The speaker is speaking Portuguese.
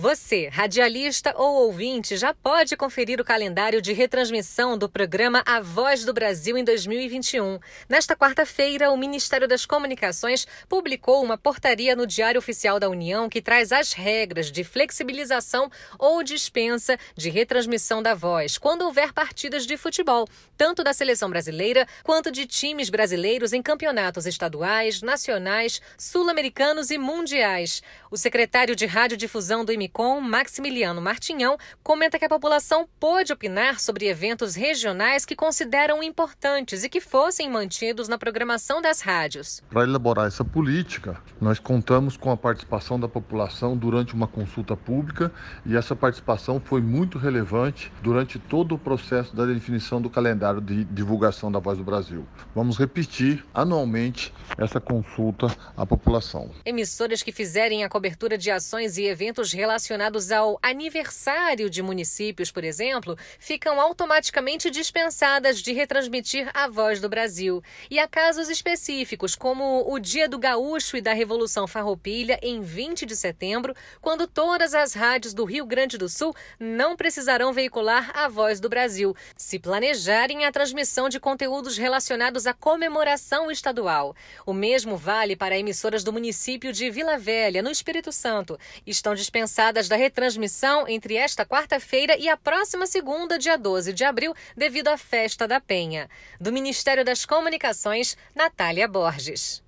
Você, radialista ou ouvinte, já pode conferir o calendário de retransmissão do programa A Voz do Brasil em 2021. Nesta quarta-feira, o Ministério das Comunicações publicou uma portaria no Diário Oficial da União que traz as regras de flexibilização ou dispensa de retransmissão da voz quando houver partidas de futebol, tanto da seleção brasileira quanto de times brasileiros em campeonatos estaduais, nacionais, sul-americanos e mundiais. O secretário de Radiodifusão do IMI Unicom, Maximiliano Martinhão, comenta que a população pôde opinar sobre eventos regionais que consideram importantes e que fossem mantidos na programação das rádios. Para elaborar essa política, nós contamos com a participação da população durante uma consulta pública e essa participação foi muito relevante durante todo o processo da definição do calendário de divulgação da Voz do Brasil. Vamos repetir anualmente essa consulta à população. Emissoras que fizerem a cobertura de ações e eventos relacionados relacionados ao aniversário de municípios, por exemplo, ficam automaticamente dispensadas de retransmitir a voz do Brasil. E há casos específicos, como o Dia do Gaúcho e da Revolução Farroupilha, em 20 de setembro, quando todas as rádios do Rio Grande do Sul não precisarão veicular a voz do Brasil, se planejarem a transmissão de conteúdos relacionados à comemoração estadual. O mesmo vale para emissoras do município de Vila Velha, no Espírito Santo. Estão dispensadas afastadas da retransmissão entre esta quarta-feira e a próxima segunda, dia 12 de abril, devido à Festa da Penha. Do Ministério das Comunicações, Natália Borges.